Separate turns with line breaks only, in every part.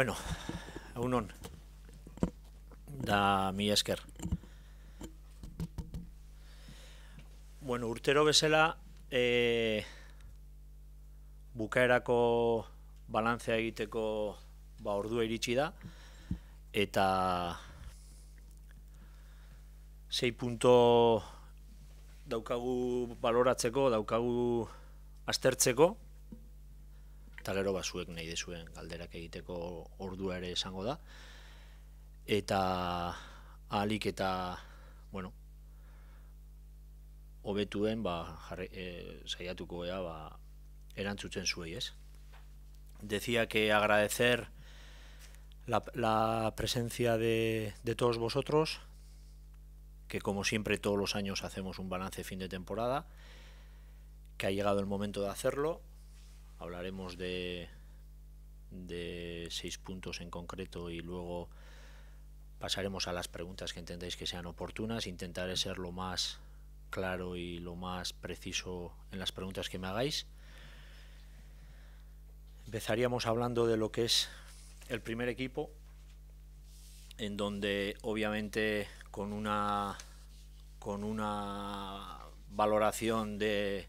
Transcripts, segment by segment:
Bueno, non Da, mi esker. Bueno, urtero bezala, e, bukaerako balantzea egiteko ba, ordua iritsi da, eta 6 punto daukagu baloratzeko, daukagu aztertzeko, talero erroa zuek nahi dezuen galderak egiteko ordua ere izango da. Eta alik eta bueno, hobetuen ba eh, saiatutakoa ba erantzuten zuei, ez? Decía que agradecer la la presencia de de todos vosotros que como siempre todos los años hacemos un balance fin de temporada que ha llegado el momento de hacerlo. hablaremos de, de seis puntos en concreto y luego pasaremos a las preguntas que entendáis que sean oportunas. Intentaré ser lo más claro y lo más preciso en las preguntas que me hagáis. Empezaríamos hablando de lo que es el primer equipo, en donde obviamente con una, con una valoración de,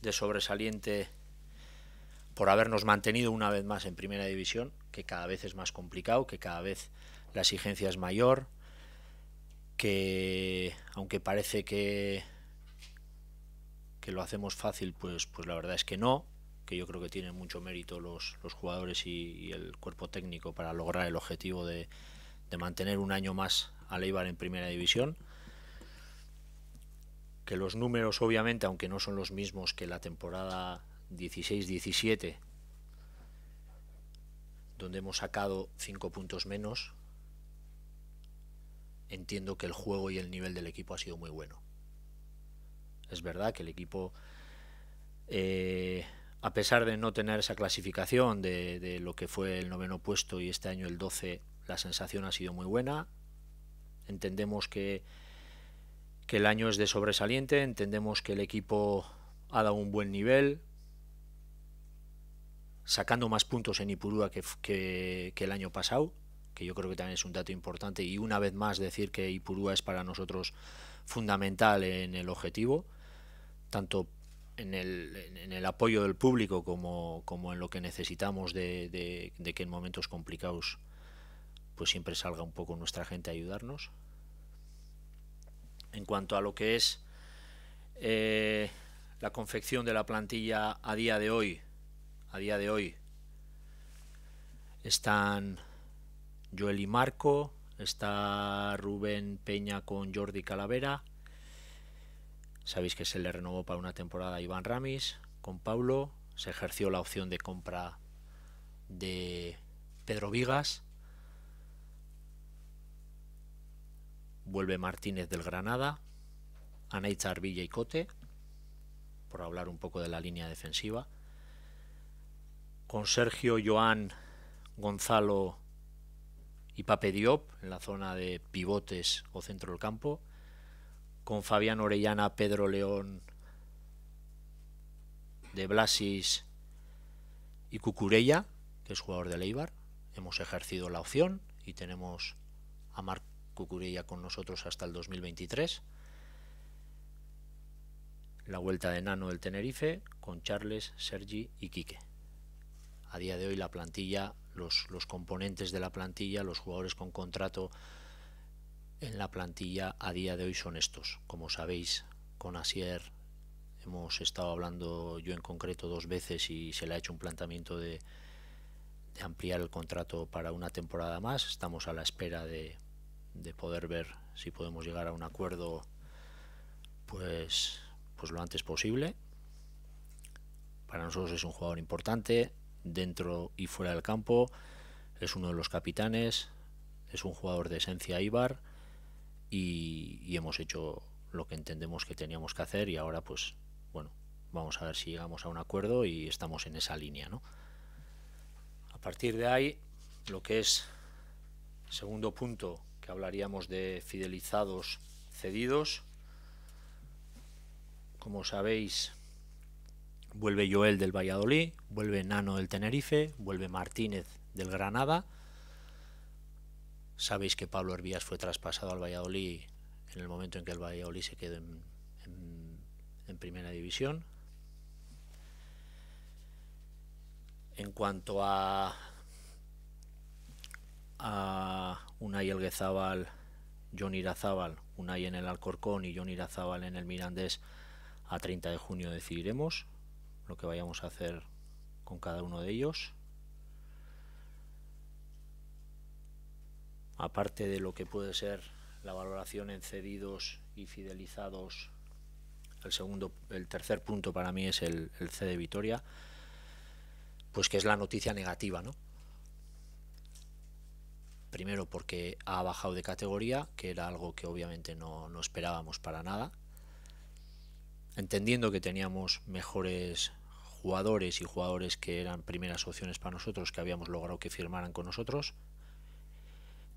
de sobresaliente por habernos mantenido una vez más en primera división, que cada vez es más complicado, que cada vez la exigencia es mayor, que aunque parece que, que lo hacemos fácil, pues, pues la verdad es que no, que yo creo que tienen mucho mérito los, los jugadores y, el cuerpo técnico para lograr el objetivo de, de mantener un año más a Leibar en primera división que los números obviamente, aunque no son los mismos que la temporada 16-17, donde hemos sacado 5 puntos menos, entiendo que el juego y el nivel del equipo ha sido muy bueno. Es verdad que el equipo, eh, a pesar de no tener esa clasificación de, lo que fue el noveno puesto y este año el 12, la sensación ha sido muy buena. Entendemos que, que el año es de sobresaliente, entendemos que el equipo ha dado un buen nivel, sacando más puntos en Ipurúa que, el año pasado, que yo creo que también es un dato importante, y una vez más decir que Ipurúa es para nosotros fundamental en el objetivo, tanto en el, apoyo del público como, en lo que necesitamos de, que en momentos complicados pues siempre salga un poco nuestra gente a ayudarnos. En cuanto a lo que es eh, la confección de la plantilla a día de hoy, a día de hoy. Están Joel y Marco, está Rubén Peña con Jordi Calavera. Sabéis que se le renovó para una temporada a Iván Ramis con Pablo. Se ejerció la opción de compra de Pedro Vigas. Vuelve Martínez del Granada. Anaitza Arvilla y Cote. Por hablar un poco de la línea defensiva con Sergio, Joan, Gonzalo y Pape Diop en la zona de pivotes o centro del campo, con Fabián Orellana, Pedro León, De Blasis y Cucurella, que es jugador de Leibar. Hemos ejercido la opción y tenemos a Marc Cucurella con nosotros hasta el 2023. La vuelta de Nano del Tenerife con Charles, Sergi y Quique día de hoy la plantilla, los, los componentes de la plantilla, los jugadores con contrato en la plantilla a día de hoy son estos. Como sabéis, con Asier hemos estado hablando yo en concreto dos veces y se le ha hecho un planteamiento de, ampliar el contrato para una temporada más. Estamos a la espera de, de poder ver si podemos llegar a un acuerdo pues, pues lo antes posible. Para nosotros es un jugador importante, dentro y fuera del campo, es uno de los capitanes, es un jugador de esencia Ibar y, hemos hecho lo que entendemos que teníamos que hacer y ahora pues bueno, vamos a ver si llegamos a un acuerdo y estamos en esa línea. ¿no? A partir de ahí, lo que es segundo punto, que hablaríamos de fidelizados cedidos. Como sabéis, Vuelve Joel del Valladolid, vuelve Nano del Tenerife, vuelve Martínez del Granada. Sabéis que Pablo Hervías fue traspasado al Valladolid en el momento en que el Valladolid se quedó en, primera división. En cuanto a, a Unai Elguezábal, John Irazábal, Unai en el Alcorcón y John Irazábal en el Mirandés, a 30 de junio decidiremos lo que vayamos a hacer con cada uno de ellos. Aparte de lo que puede ser la valoración en cedidos y fidelizados, el segundo, el tercer punto para mí es el, C de Vitoria, pues que es la noticia negativa, ¿no? Primero porque ha bajado de categoría, que era algo que obviamente no, no esperábamos para nada. Entendiendo que teníamos mejores jugadores y jugadores que eran primeras opciones para nosotros, que habíamos logrado que firmaran con nosotros,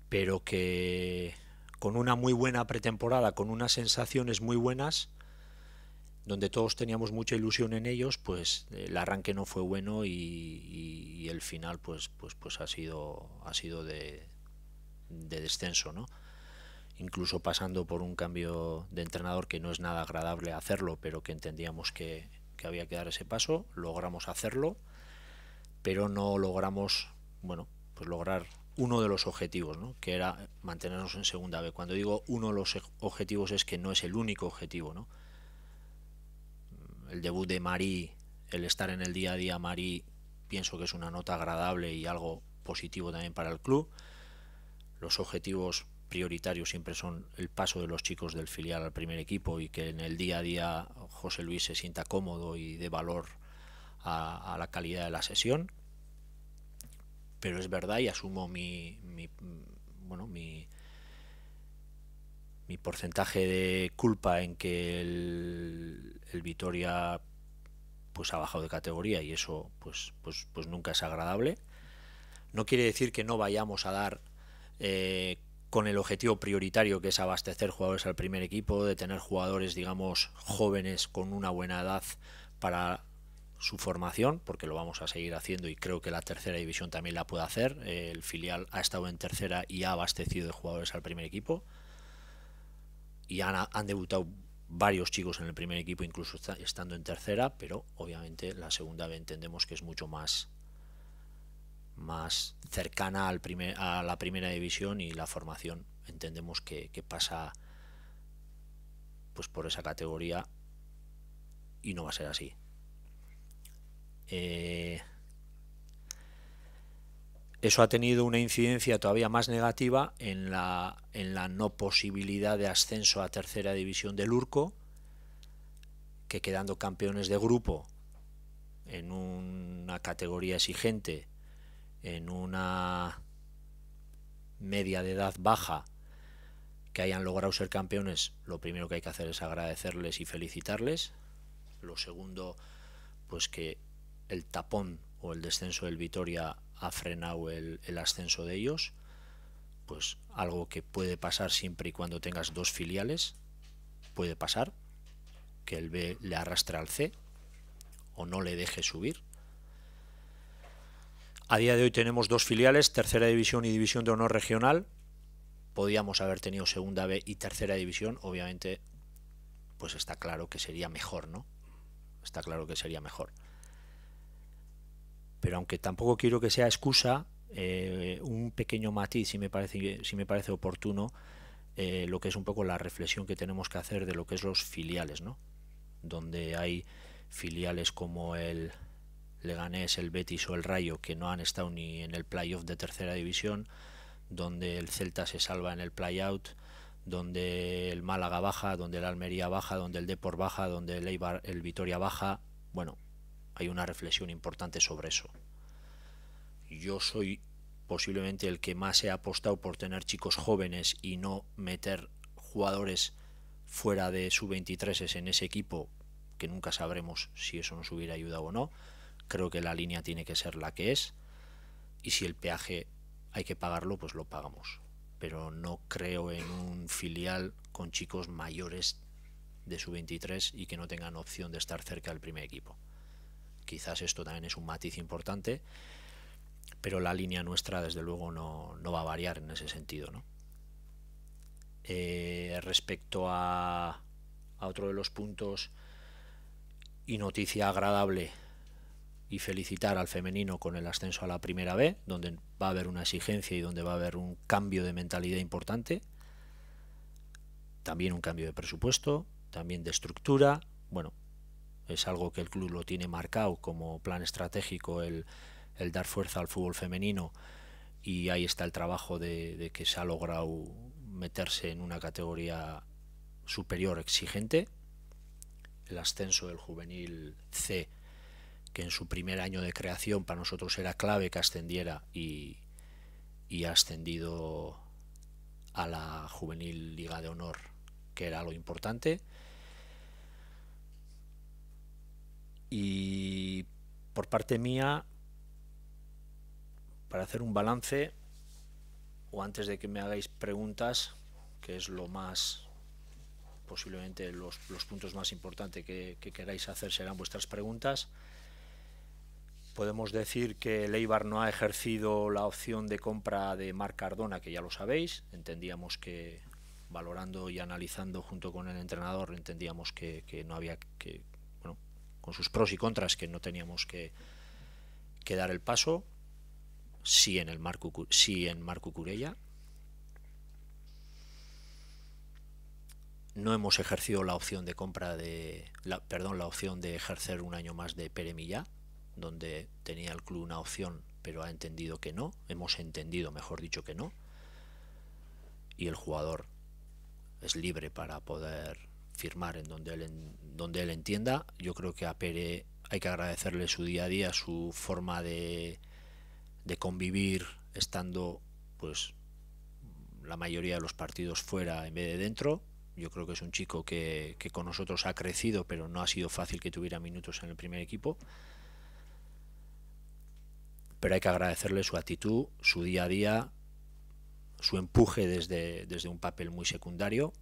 pero que con una muy buena pretemporada, con unas sensaciones muy buenas, donde todos teníamos mucha ilusión en ellos, pues eh, el arranque no fue bueno y, el final pues, pues, pues ha sido, ha sido de, de descenso, ¿no? incluso pasando por un cambio de entrenador que no es nada agradable hacerlo, pero que entendíamos que, que había que dar ese paso, logramos hacerlo, pero no logramos, bueno, pues lograr uno de los objetivos, ¿no? que era mantenernos en segunda B. Cuando digo uno de los e-, objetivos es que no es el único objetivo. ¿no? El debut de Marí, el estar en el día a día Marí, pienso que es una nota agradable y algo positivo también para el club. Los objetivos prioritario siempre son el paso de los chicos del filial al primer equipo y que en el día a día José Luis se sienta cómodo y de valor a, la calidad de la sesión. Pero es verdad y asumo mi, bueno, mi, mi porcentaje de culpa en que el, Vitoria pues ha bajado de categoría y eso pues, pues pues nunca es agradable. No quiere decir que no vayamos a dar eh, con el objetivo prioritario que es abastecer jugadores al primer equipo, de tener jugadores, digamos, jóvenes con una buena edad para su formación, porque lo vamos a seguir haciendo y creo que la tercera división también la puede hacer. El filial ha estado en tercera y ha abastecido de jugadores al primer equipo. Y han, debutado varios chicos en el primer equipo, incluso estando en tercera, pero obviamente la segunda entendemos que es mucho más más cercana a la primera división y la formación entendemos que, pasa pues por esa categoría y no va a ser así eh, eso ha tenido una incidencia todavía más negativa en la, en la no posibilidad de ascenso a tercera división del Urco que quedando campeones de grupo en una categoría exigente en una media de edad baja que hayan logrado ser campeones, lo primero que hay que hacer es agradecerles y felicitarles. Lo segundo, pues que el tapón o el descenso del Vitoria ha frenado el, el ascenso de ellos, pues algo que puede pasar siempre y cuando tengas dos filiales, puede pasar, que el B le arrastre al C o no le deje subir, a día de hoy tenemos dos filiales, Tercera División y División de Honor Regional. Podíamos haber tenido Segunda B y Tercera División, obviamente, pues está claro que sería mejor, ¿no? Está claro que sería mejor. Pero aunque tampoco quiero que sea excusa, eh, un pequeño matiz, si me parece, me parece oportuno, eh, lo que es un poco la reflexión que tenemos que hacer de lo que es los filiales, ¿no? Donde hay filiales como el Leganés, el Betis o el Rayo, que no han estado ni en el playoff de tercera división, donde el Celta se salva en el playout, donde el Málaga baja, donde el Almería baja, donde el Depor baja, donde el, el Vitoria baja. Bueno, hay una reflexión importante sobre eso. Yo soy posiblemente el que más he apostado por tener chicos jóvenes y no meter jugadores fuera de sub-23 en ese equipo, que nunca sabremos si eso nos hubiera ayudado o no creo que la línea tiene que ser la que es y si el peaje hay que pagarlo, pues lo pagamos. Pero no creo en un filial con chicos mayores de su 23 y que no tengan opción de estar cerca del primer equipo. Quizás esto también es un matiz importante, pero la línea nuestra desde luego no, va a variar en ese sentido. Eh, respecto a, a otro de los puntos y noticia agradable y felicitar al femenino con el ascenso a la primera B, donde va a haber una exigencia y donde va a haber un cambio de mentalidad importante, también un cambio de presupuesto, también de estructura, bueno, es algo que el club lo tiene marcado como plan estratégico el, dar fuerza al fútbol femenino y ahí está el trabajo de, de que se ha logrado meterse en una categoría superior exigente, el ascenso del juvenil C que en su primer año de creación para nosotros era clave que ascendiera y, ha ascendido a la Juvenil Liga de Honor, que era lo importante. Y por parte mía, para hacer un balance, o antes de que me hagáis preguntas, que es lo más, posiblemente los, puntos más importantes que queráis hacer serán vuestras preguntas. Podemos decir que el no ha ejercido la opción de compra de Marc Cardona, que ya lo sabéis. Entendíamos que, valorando y analizando junto con el entrenador, entendíamos que, no había que, bueno, con sus pros y contras, que no teníamos que, dar el paso. Sí en, el Marco, sí en Marco Curella. No hemos ejercido la opción de compra de, la, perdón, la opción de ejercer un año más de Pere Millá donde tenía el club una opción, pero ha entendido que no, hemos entendido, mejor dicho, que no, y el jugador es libre para poder firmar en donde él, donde él entienda. Yo creo que a Pere hay que agradecerle su día a día, su forma de, de convivir estando pues la mayoría de los partidos fuera en vez de dentro. Yo creo que es un chico que, que, con nosotros ha crecido, pero no ha sido fácil que tuviera minutos en el primer equipo pero hay que agradecerle su actitud, su día a día, su empuje desde, un papel muy secundario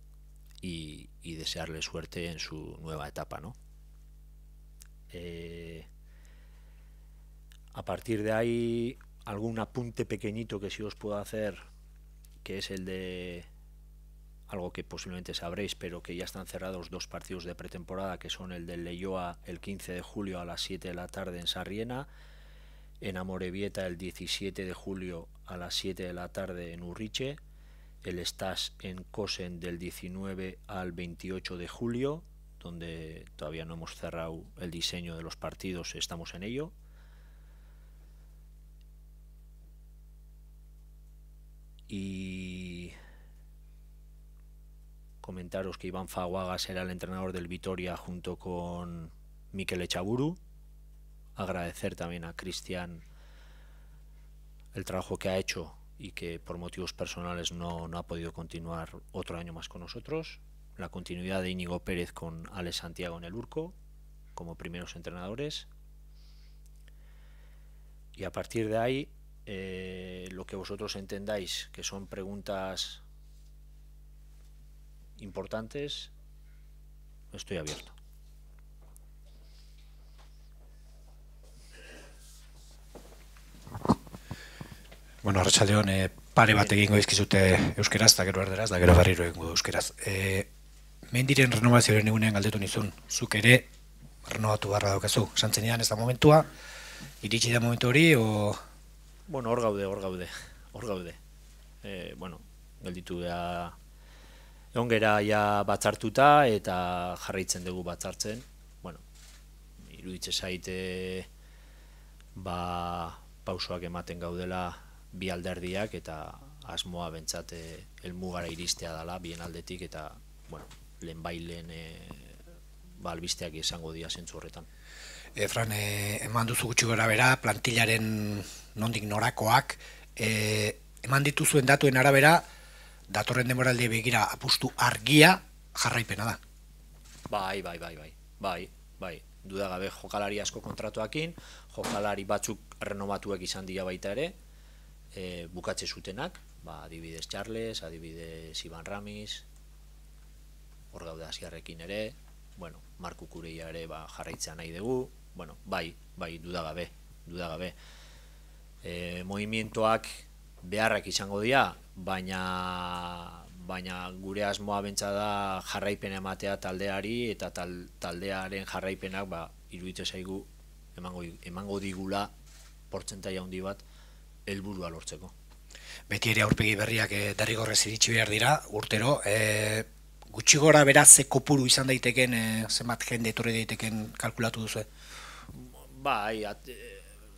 y, desearle suerte en su nueva etapa, ¿no? Eh, a partir de ahí, algún apunte pequeñito que sí os puedo hacer, que es el de algo que posiblemente sabréis, pero que ya están cerrados dos partidos de pretemporada, que son el del Leyoa el 15 de julio a las 7 de la tarde en Sarriena en Amorebieta el 17 de julio a las 7 de la tarde en Urriche, el Stas en Cosen del 19 al 28 de julio, donde todavía no hemos cerrado el diseño de los partidos, estamos en ello. Y comentaros que Iván Faguaga será el entrenador del Vitoria junto con Miquel Echaburu agradecer también a Cristian el trabajo que ha hecho y que por motivos personales no, ha podido continuar otro año más con nosotros. La continuidad de Íñigo Pérez con Alex Santiago en el Urco como primeros entrenadores. Y a partir de ahí, eh, lo que vosotros entendáis que son preguntas importantes, estoy abierto.
Bueno, arratsalde eh, pare bat egingo dizkizute euskeraz, eta gero erderaz, da gero barriro egingo euskeraz. E, eh, mendiren renovazioaren egunean galdetu nizun, zuk ere renovatu barra daukazu. Santzen ez da momentua, iritsi da momentu hori, o...
Bueno, hor gaude, hor gaude, hor gaude. Eh, bueno, galditu da... Egon gera batzartuta eta jarraitzen dugu batzartzen. Bueno, iruditze zaite eh, ba, pausoak ematen gaudela bi alderdiak eta asmoa bentsate eh, helmugara iristea dela bien aldetik eta bueno, lehen eh, bailen
e, balbisteak izango dia zentzu horretan. E, Fran, e, eman duzu gutxi bera, plantilaren nondik norakoak, e, eman dituzuen datuen arabera, datorren demoraldi begira apustu argia jarraipena da.
Bai, bai, bai, bai, bai, bai, duda gabe jokalari asko kontratuakin, jokalari batzuk renovatuak izan dira baita ere, e, bukatze zutenak, ba, adibidez Charles, adibidez Ivan Ramis, hor gaude asiarrekin ere, bueno, Marku Kureia ere ba, jarraitzea nahi dugu, bueno, bai, bai, dudagabe, dudagabe. E, eh, movimientoak beharrak izango dira, baina baina gure asmoa bentsa da jarraipena ematea taldeari eta taldearen jarraipenak ba, iruditza zaigu emango, emango digula portzentaia handi bat helburua lortzeko.
Beti ere aurpegi berriak eh, derrigorrez iritsi behar dira, urtero, eh, gutxi gora beraz ze kopuru izan daiteken, eh, zenbat jende daiteken kalkulatu duzu?
Bai, eh,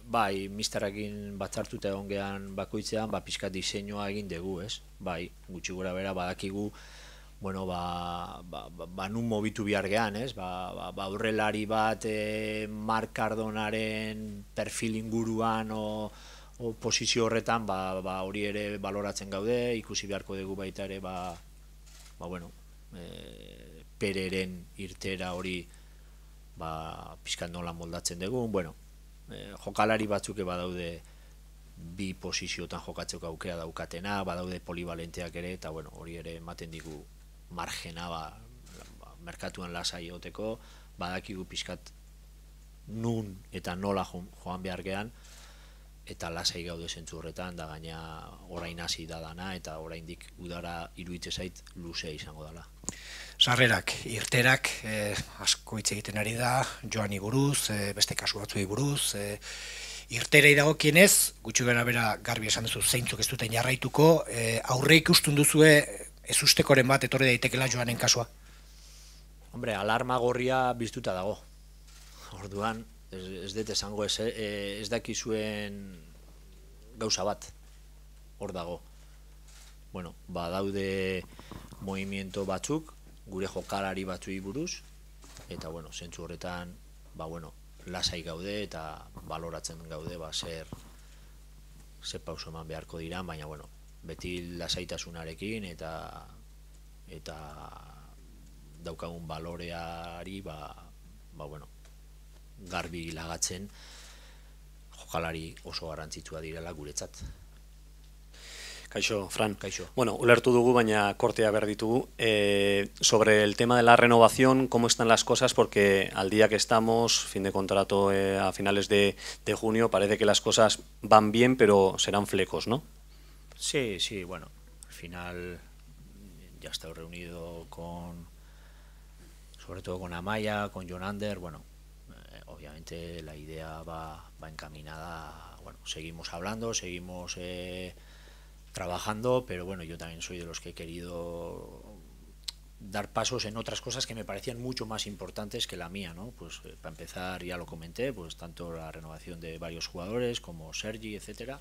bai, misterakin batzartuta egon gehan bakoitzean, ba, pixka diseinua egin dugu, ez? Bai, gutxi gora bera badakigu, bueno, ba, ba, ba, ba mobitu bihar gehan, ez? Ba, ba, ba aurrelari bat, eh, Mark perfil inguruan, o posizio horretan ba, ba, hori ere baloratzen gaude, ikusi beharko dugu baita ere ba, ba bueno, e, pereren irtera hori ba pizkan nola moldatzen dugu. Bueno, e, jokalari batzuke badaude bi posiziotan jokatzeko aukera daukatena, badaude polivalenteak ere eta bueno, hori ere ematen digu margena ba, ba merkatuan lasai oteko, badakigu pizkat nun eta nola joan behargean eta lasai gaude sentzu horretan da gaina orain hasi da dana eta oraindik udara hiru zait luze izango dala.
Sarrerak, irterak eh, asko hitz egiten ari da joan buruz, eh, beste kasu batzuei buruz, eh, irtera iragokienez gutxu gara bera garbi esan duzu zeintzuk ez duten jarraituko, aurre ikusten duzu ez ustekoren bat etorri daitekela Joanen kasua.
Hombre, alarma gorria biztuta dago. Orduan, ez, ez dut esango ez, eh, ez zuen gauza bat hor dago bueno, badaude movimiento batzuk gure jokalari batzui buruz eta bueno, zentzu horretan ba bueno, lasai gaude eta baloratzen gaude ba zer ze pauso eman beharko dira baina bueno, beti lasaitasunarekin eta eta daukagun baloreari ba, ba bueno, garbi lagatzen jokalari oso garrantzitsua direla guretzat.
Caixo, Fran. Bueno, ulertu dugu, baina corte a ditugu. Eh, sobre el tema de la renovación, ¿cómo están las cosas? Porque al día que estamos, fin de contrato eh, a finales de, de, junio, parece que las cosas van bien, pero serán flecos, ¿no? Sí,
sí, bueno, al final ya he estado reunido con, sobre todo con Amaya, con John Ander, bueno, obviamente la idea va, encaminada, bueno, seguimos hablando, seguimos eh, trabajando, pero bueno, yo también soy de los que he querido dar pasos en otras cosas que me parecían mucho más importantes que la mía, ¿no? Pues eh, para empezar, ya lo comenté, pues tanto la renovación de varios jugadores como Sergi, etcétera,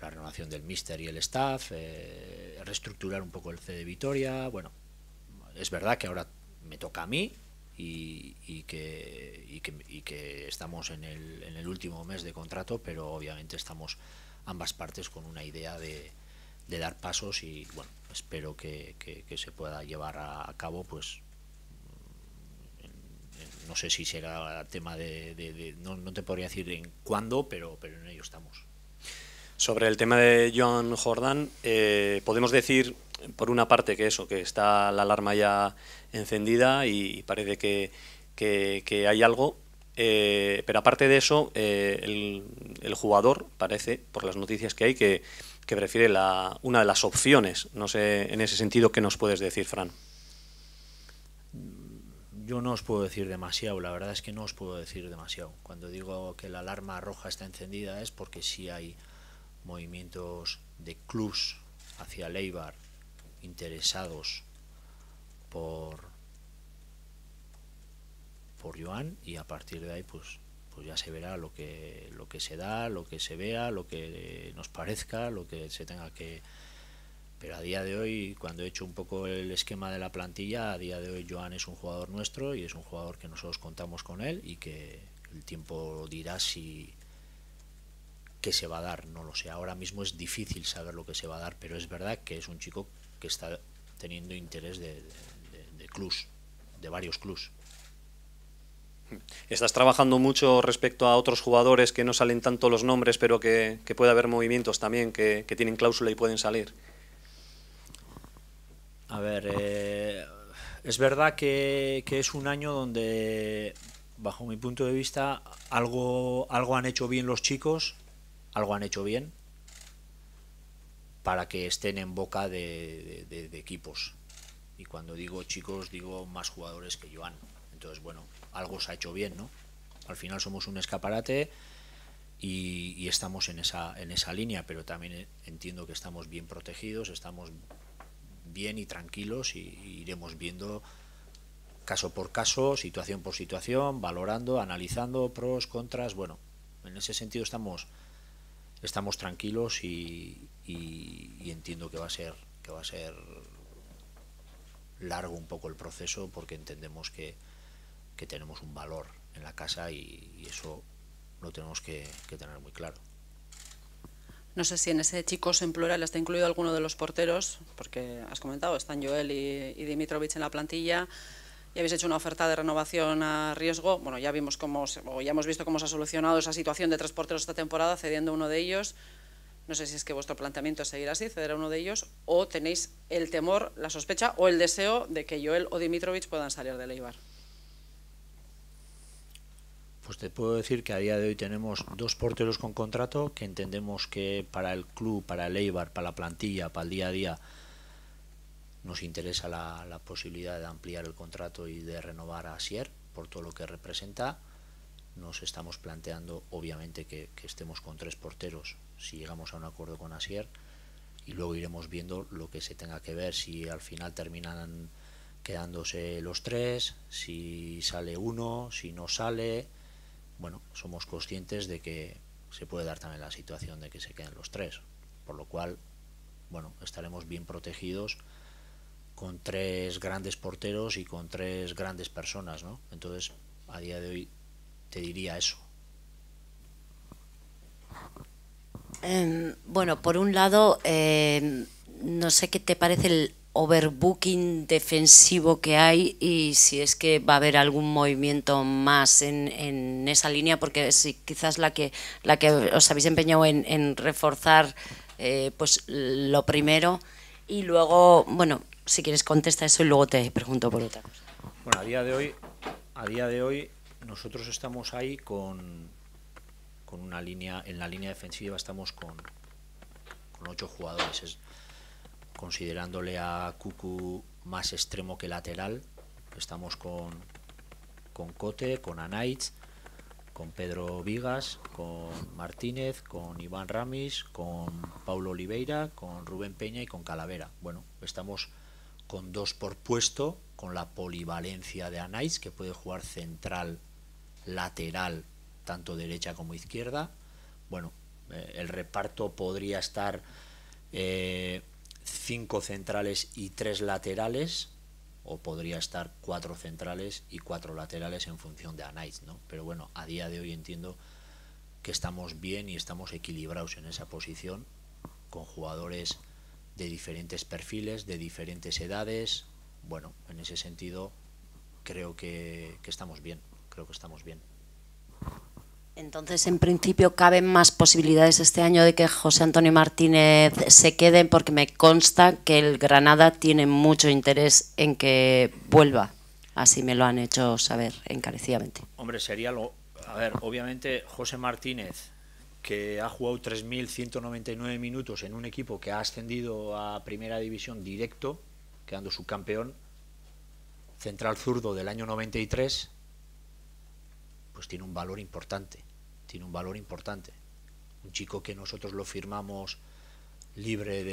la renovación del mister y el staff, eh, reestructurar un poco el C de Vitoria, bueno, es verdad que ahora me toca a mí, y, que, que, estamos en el, último mes de contrato, pero obviamente estamos ambas partes con una idea de, dar pasos y bueno, espero que, se pueda llevar a, cabo pues no sé si será tema de, no, te podría decir en cuándo, pero, pero en ello estamos.
Sobre el tema de John Jordan, eh, podemos decir por una parte que eso, que está la alarma ya encendida y, parece que, hay algo, eh, pero aparte de eso, eh, el, jugador parece, por las noticias que hay, que, prefiere la, una de las opciones. No sé, en ese sentido, ¿qué nos puedes decir, Fran?
Yo no os puedo decir demasiado, la verdad es que no os puedo decir demasiado. Cuando digo que la alarma roja está encendida es porque sí hay movimientos de clubs hacia Leibar interesados por por Joan y a partir de ahí pues pues ya se verá lo que lo que se da lo que se vea lo que nos parezca lo que se tenga que pero a día de hoy cuando he hecho un poco el esquema de la plantilla a día de hoy Joan es un jugador nuestro y es un jugador que nosotros contamos con él y que el tiempo dirá si qué se va a dar no lo sé ahora mismo es difícil saber lo que se va a dar pero es verdad que es un chico que está teniendo interés de, de, de, de varios clubs.
¿Estás trabajando mucho respecto a otros jugadores que no salen tanto los nombres, pero que, que puede haber movimientos también que, que, tienen cláusula y pueden salir?
A ver, eh, es verdad que, que es un año donde, bajo mi punto de vista, algo, algo han hecho bien los chicos, algo han hecho bien, para que estén en boca de, equipos. Y cuando digo chicos, digo más jugadores que Joan. Entonces, bueno, algo se ha hecho bien, ¿no? Al final somos un escaparate y, estamos en esa, en esa línea, pero también eh, entiendo que estamos bien protegidos, estamos bien y tranquilos y, y iremos viendo caso por caso, situación por situación, valorando, analizando pros, contras, bueno, en ese sentido estamos estamos tranquilos y, entiendo que va a ser que va a ser largo un poco el proceso porque entendemos que, tenemos un valor en la casa y, eso lo tenemos que, tener muy claro.
No sé si en ese chicos en plural está incluido alguno de los porteros, porque has comentado, están Joel y, y Dimitrovich en la plantilla y habéis hecho una oferta de renovación a riesgo. Bueno, ya vimos cómo, ya hemos visto cómo se ha solucionado esa situación de tres porteros esta temporada, cediendo uno de ellos. No sé si es que vuestro planteamiento es seguir así, ceder a uno de ellos, o tenéis el temor, la sospecha o el deseo de que Joel o Dimitrovich puedan salir del Eibar.
Pues te puedo decir que a día de hoy tenemos dos porteros con contrato que entendemos que para el club, para el Eibar, para la plantilla, para el día a día, nos interesa la, posibilidad de ampliar el contrato y de renovar a Asier por todo lo que representa. Nos estamos planteando, obviamente, que, que estemos con tres porteros si llegamos a un acuerdo con Asier y luego iremos viendo lo que se tenga que ver, si al final terminan quedándose los tres, si sale uno, si no sale. Bueno, somos conscientes de que se puede dar también la situación de que se queden los tres, por lo cual, bueno, estaremos bien protegidos con tres grandes porteros y con tres grandes personas, ¿no? Entonces, a día de hoy te diría eso.
Em, bueno, por un lado, em, no sé qué te parece el overbooking defensivo que hay y si es que va a haber algún movimiento más en, en esa línea, porque es quizás la que, la que os habéis empeñado en, reforzar, eh, pues lo primero. Y luego, bueno, si quieres contesta eso y luego te pregunto por otra cosa.
Bueno, a día de hoy, a día de hoy nosotros estamos ahí con, con una línea, en la línea defensiva estamos con, con ocho jugadores, es, considerándole a Cucu más extremo que lateral, estamos con, con Cote, con Anaitz, con Pedro Vigas, con Martínez, con Iván Ramis, con Paulo Oliveira, con Rubén Peña y con Calavera. Bueno, estamos con dos por puesto, con la polivalencia de Anais, que puede jugar central, lateral, tanto derecha como izquierda. Bueno, eh, el reparto podría estar eh, cinco centrales y tres laterales, o podría estar cuatro centrales y cuatro laterales en función de Anais, ¿no? Pero bueno, a día de hoy entiendo que estamos bien y estamos equilibrados en esa posición con jugadores de diferentes perfiles, de diferentes edades. Bueno, en ese sentido creo que, estamos bien, creo que estamos bien.
Entonces, en principio, caben más posibilidades este año de que José Antonio Martínez se quede, porque me consta que el Granada tiene mucho interés en que vuelva. Así me lo han hecho saber encarecidamente.
Hombre, sería lo. A ver, obviamente, José Martínez que ha jugado 3.199 minutos en un equipo que ha ascendido a Primera División directo, quedando subcampeón, central zurdo del año 93, pues tiene un valor importante, tiene un valor importante. Un chico que nosotros lo firmamos libre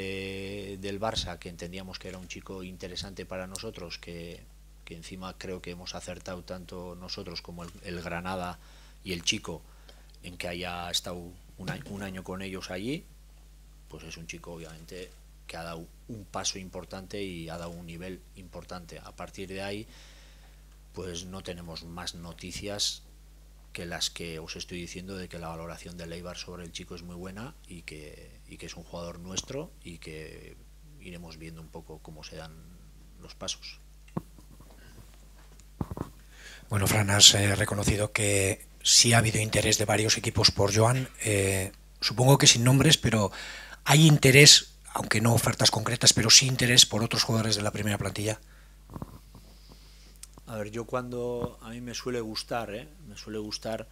del Barça, que entendíamos que era un chico interesante para nosotros, que, encima creo que hemos acertado tanto nosotros como el Granada y el chico en que haya estado un año, con ellos allí, pues es un chico obviamente que ha dado un paso importante y ha dado un nivel importante. A partir de ahí, pues no tenemos más noticias que las que os estoy diciendo de que la valoración de Leibar sobre el chico es muy buena y que, es un jugador nuestro y que iremos viendo un poco cómo se dan los pasos.
Bueno, Fran, has eh, reconocido que sí ha habido interés de varios equipos por Joan, eh, supongo que sin nombres, pero hay interés, aunque no ofertas concretas, pero sí interés por otros jugadores de la primera plantilla.
A ver, yo cuando a mí me suele gustar, ¿eh? me suele gustar,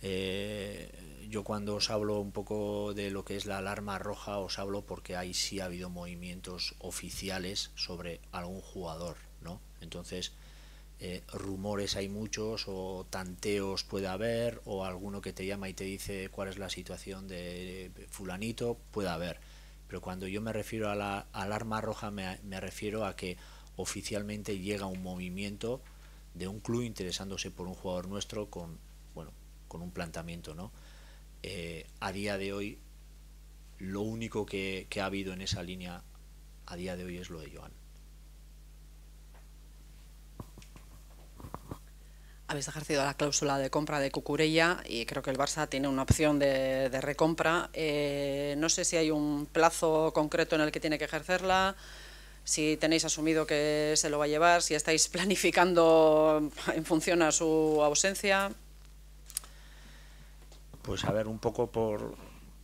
eh, yo cuando os hablo un poco de lo que es la alarma roja, os hablo porque ahí sí ha habido movimientos oficiales sobre algún jugador, ¿no? Entonces, eh, rumores hay muchos o tanteos puede haber o alguno que te llama y te dice cuál es la situación de fulanito, puede haber. Pero cuando yo me refiero a la alarma roja me, refiero a que oficialmente llega un movimiento de un club interesándose por un jugador nuestro con, bueno, con un planteamiento. ¿no? Eh, a día de hoy lo único que, que ha habido en esa línea a día de hoy es lo de Joan.
habéis ejercido la cláusula de compra de Cucurella y creo que el Barça tiene una opción de, recompra. Eh, no sé si hay un plazo concreto en el que tiene que ejercerla, si tenéis asumido que se lo va a llevar, si estáis planificando en función a su ausencia.
Pues a ver, un poco por,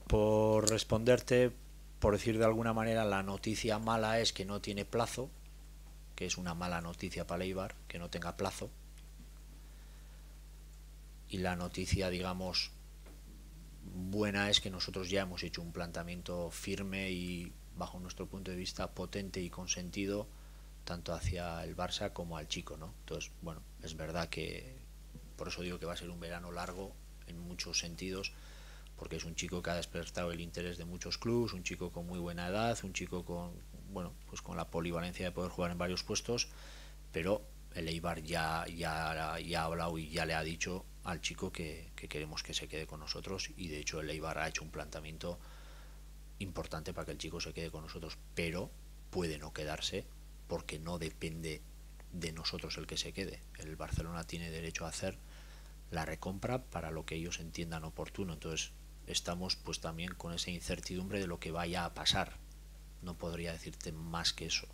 por responderte, por decir de alguna manera, la noticia mala es que no tiene plazo, que es una mala noticia para Leibar, que no tenga plazo y la noticia, digamos, buena es que nosotros ya hemos hecho un planteamiento firme y bajo nuestro punto de vista potente y consentido tanto hacia el Barça como al chico, ¿no? Entonces, bueno, es verdad que por eso digo que va a ser un verano largo en muchos sentidos, porque es un chico que ha despertado el interés de muchos clubes, un chico con muy buena edad, un chico con bueno, pues con la polivalencia de poder jugar en varios puestos, pero el Eibar ya, ya, ya ha hablado y ya le ha dicho al chico que, queremos que se quede con nosotros y de hecho el Eibar ha hecho un planteamiento importante para que el chico se quede con nosotros, pero puede no quedarse porque no depende de nosotros el que se quede. El Barcelona tiene derecho a hacer la recompra para lo que ellos entiendan oportuno. Entonces estamos pues también con esa incertidumbre de lo que vaya a pasar. No podría decirte más que eso.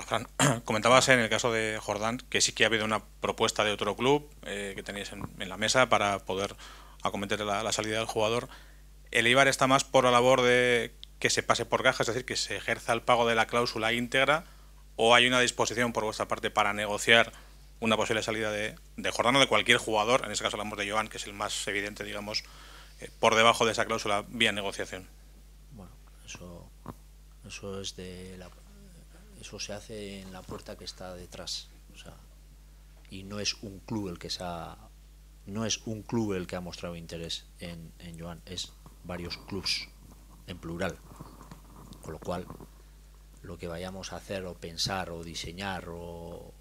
Comentabas en el caso de Jordán que sí que ha habido una propuesta de otro club eh, que tenéis en, la mesa para poder acometer la, salida del jugador. El Ibar está más por la labor de que se pase por caja, es decir, que se ejerza el pago de la cláusula íntegra, o hay una disposición por vuestra parte para negociar una posible salida de, Jordán o de cualquier jugador, en ese caso hablamos de Joan, que es el más evidente, digamos, eh, por debajo de esa cláusula vía negociación.
Bueno, eso es de la eso se hace en la puerta que está detrás. y no es un club el que se ha, no es un club el que ha mostrado interés en, Joan, es varios clubs en plural. Con lo cual, lo que vayamos a hacer o pensar o diseñar o,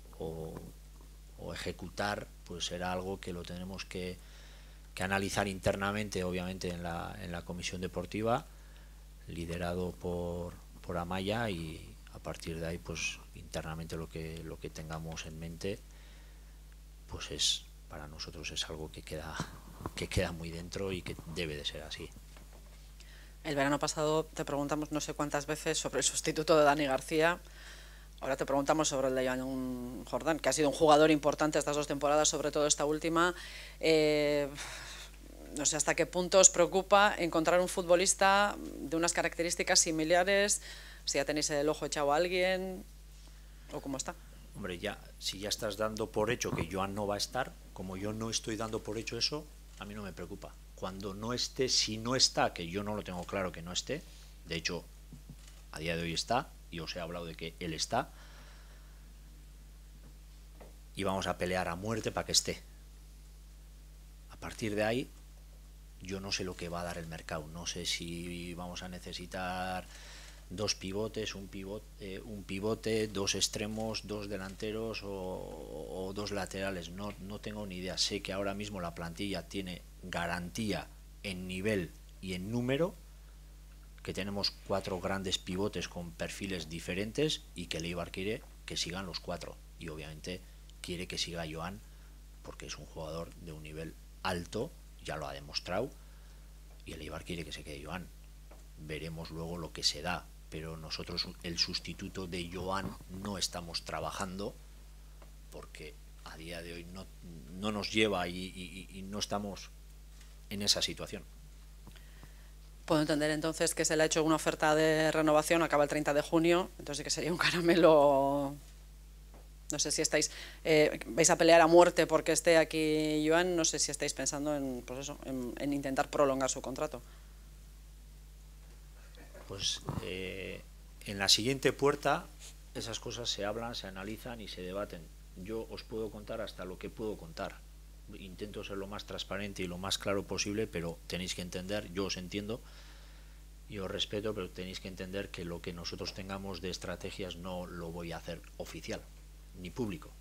ejecutar, pues será algo que lo tenemos que, analizar internamente, obviamente, en la, en la comisión deportiva, liderado por, por Amaya y, partir de ahí, pues internamente lo que, lo que tengamos en mente, pues es para nosotros es algo que queda, que queda muy dentro y que debe de ser así.
El verano pasado te preguntamos no sé cuántas veces sobre el sustituto de Dani García. Ahora te preguntamos sobre el de Jordan Jordán, que ha sido un jugador importante estas dos temporadas, sobre todo esta última. Eh, no sé hasta qué punto os preocupa encontrar un futbolista de unas características similares si ya tenéis el ojo echado a alguien o cómo está.
Hombre, ya, si ya estás dando por hecho que Joan no va a estar, como yo no estoy dando por hecho eso, a mí no me preocupa. Cuando no esté, si no está, que yo no lo tengo claro que no esté, de hecho, a día de hoy está, y os he hablado de que él está, y vamos a pelear a muerte para que esté. A partir de ahí, yo no sé lo que va a dar el mercado, no sé si vamos a necesitar dos pivotes, un, pivot, eh, un pivote, dos extremos, dos delanteros o, dos laterales. No, no tengo ni idea. Sé que ahora mismo la plantilla tiene garantía en nivel y en número, que tenemos cuatro grandes pivotes con perfiles diferentes y que Ibar quiere que sigan los cuatro. Y obviamente quiere que siga Joan porque es un jugador de un nivel alto, ya lo ha demostrado, y el Ibar quiere que se quede Joan. Veremos luego lo que se da, pero nosotros el sustituto de Joan no estamos trabajando porque a día de hoy no, nos lleva y, no estamos en esa situación.
Puedo entender entonces que se le ha hecho una oferta de renovación, acaba el 30 de junio, entonces que sería un caramelo. No sé si estáis, eh, vais a pelear a muerte porque esté aquí Joan, no sé si estáis pensando en pues intentar prolongar su contrato
pues eh, en la siguiente puerta esas cosas se hablan, se analizan y se debaten. Yo os puedo contar hasta lo que puedo contar. Intento ser lo más transparente y lo más claro posible, pero tenéis que entender, yo os entiendo y os respeto, pero tenéis que entender que lo que nosotros tengamos de estrategias no lo voy a hacer oficial, ni público.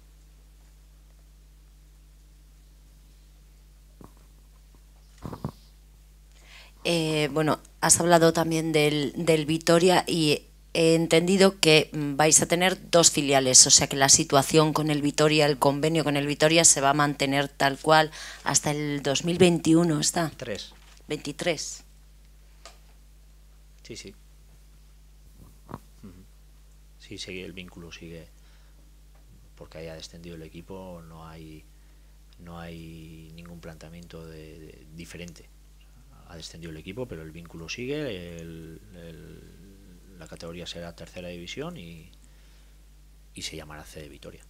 Eh, bueno, has hablado también del, Vitoria y he entendido que mm, vais a tener dos filiales, o sea que la situación con el Vitoria, el convenio con el Vitoria se va a mantener tal cual hasta el 2021, ¿está? Tres. 23.
Sí, sí. Sí, sigue el vínculo, sigue. Porque haya descendido el equipo, no hay, no hay ningún planteamiento diferente. ha descendido el equipo, pero el vínculo sigue, el, la categoría será tercera división y, y se llamará C de Vitoria.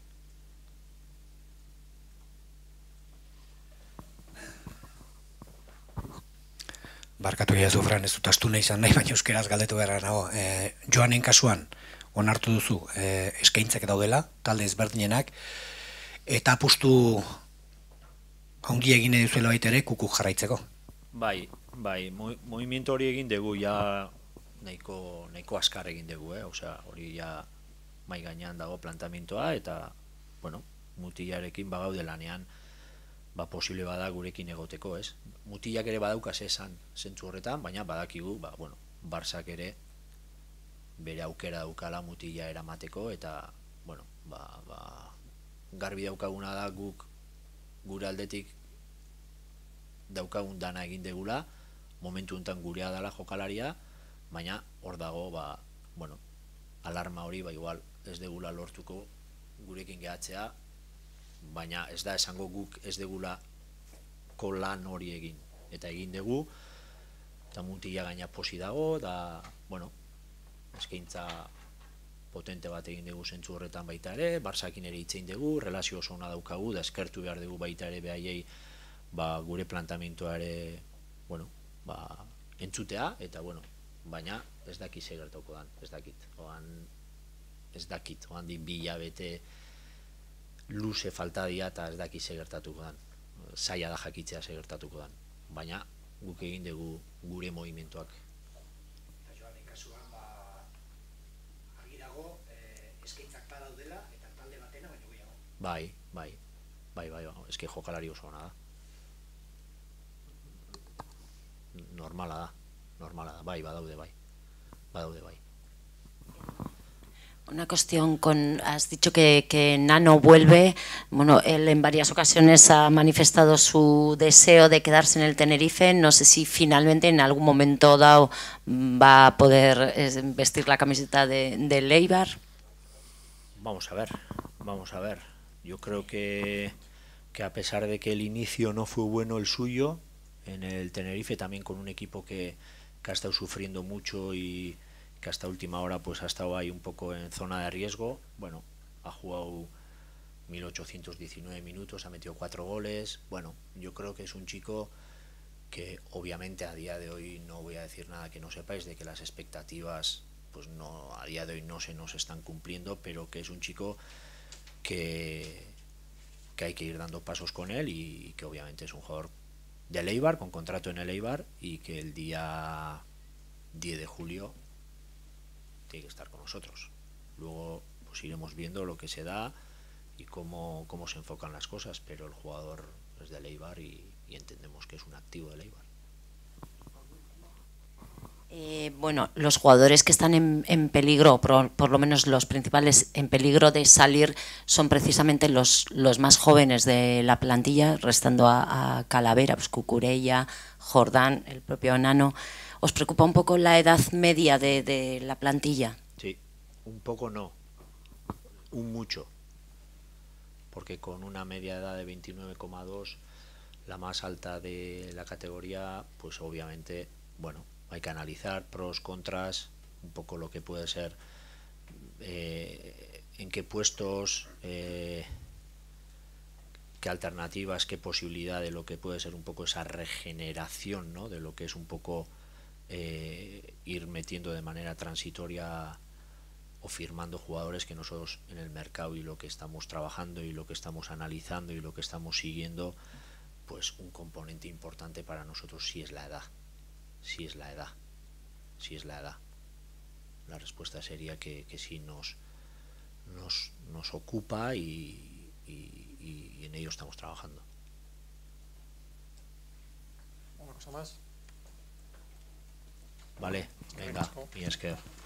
Barkatu ya zufran ez dut nahi izan nahi, baina euskeraz galdetu behar nago. Eh, joanen kasuan, onartu duzu, eh, eskaintzak daudela, talde ezberdinenak, eta apustu ongi egine duzuela baitere kuku jarraitzeko.
Bai, Bai, movimiento hori egin dugu ja nahiko nahiko askar egin dugu, eh? Osea, hori ja mai gainean dago plantamintoa eta bueno, mutilarekin bagaude lanean ba posible bada gurekin egoteko, ez? Mutilak ere badauka esan zentzu horretan, baina badakigu, ba bueno, Barsak ere bere aukera daukala mutila eramateko eta bueno, ba, ba, garbi daukaguna da guk gure aldetik daukagun dana egin degula, momentu enten gurea dela jokalaria, baina hor dago, ba, bueno, alarma hori, ba, igual, ez degula lortuko gurekin gehatzea, baina ez da esango guk ez degula kolan hori egin, eta egin dugu, eta mutila gaina posi dago, da, bueno, eskaintza potente bat egin dugu zentzu horretan baita ere, barzakin ere itzein dugu, relazio oso hona daukagu, da eskertu behar dugu baita ere behaiei, ba, gure plantamentoare, bueno, ba, entzutea, eta bueno, baina ez daki ze dan, ez dakit. Oan, ez dakit, oan din bete luze falta dia eta ez daki ze gertatuko dan. Zaila da jakitzea se gertatuko dan. Baina guk egin dugu gure movimentuak. Bai, bai, bai, bai, bai, bai, bai, bai, bai, bai, bai, bai, bai, bai, jokalari oso normalada, da, normala da, badaude bai, badaude
Una cuestión con, has dicho que, que, Nano vuelve, bueno, él en varias ocasiones ha manifestado su deseo de quedarse en el Tenerife, no sé si finalmente en algún momento dado mm, va a poder vestir la camiseta de, de Leibar.
Vamos a ver, vamos a ver, yo creo que, que a pesar de que el inicio no fue bueno el suyo, en el Tenerife, también con un equipo que, que ha estado sufriendo mucho y que hasta última hora pues ha estado ahí un poco en zona de riesgo. Bueno, ha jugado 1819 minutos, ha metido cuatro goles. Bueno, yo creo que es un chico que obviamente a día de hoy no voy a decir nada que no sepáis de que las expectativas pues no a día de hoy no se nos están cumpliendo, pero que es un chico que hay que ir dando pasos con él y que obviamente es un jugador del Eibar, con contrato en el Eibar, y que el día 10 de julio tiene que estar con nosotros. Luego pues, iremos viendo lo que se da y cómo, se enfocan las cosas, pero el jugador es del Eibar y, y entendemos que es un activo del Eibar.
Eh, bueno, los jugadores que están en, peligro, por, lo menos los principales en peligro de salir, son precisamente los, más jóvenes de la plantilla, restando a, Calavera, pues Cucurella, Jordán, el propio Nano. ¿Os preocupa un poco la edad media de, de la plantilla?
Sí, un poco no, un mucho, porque con una media edad de 29,2, la más alta de la categoría, pues obviamente, bueno, hay que analizar pros, contras, un poco lo que puede ser, eh, en qué puestos, eh, qué alternativas, qué posibilidad de lo que puede ser un poco esa regeneración, ¿no? de lo que es un poco eh, ir metiendo de manera transitoria o firmando jugadores que nosotros en el mercado y lo que estamos trabajando y lo que estamos analizando y lo que estamos siguiendo, pues un componente importante para nosotros sí es la edad si es la edad. Si es la edad. La respuesta sería que, que sí nos, nos, ocupa y, en ello estamos trabajando. ¿Una cosa más? Vale, venga, que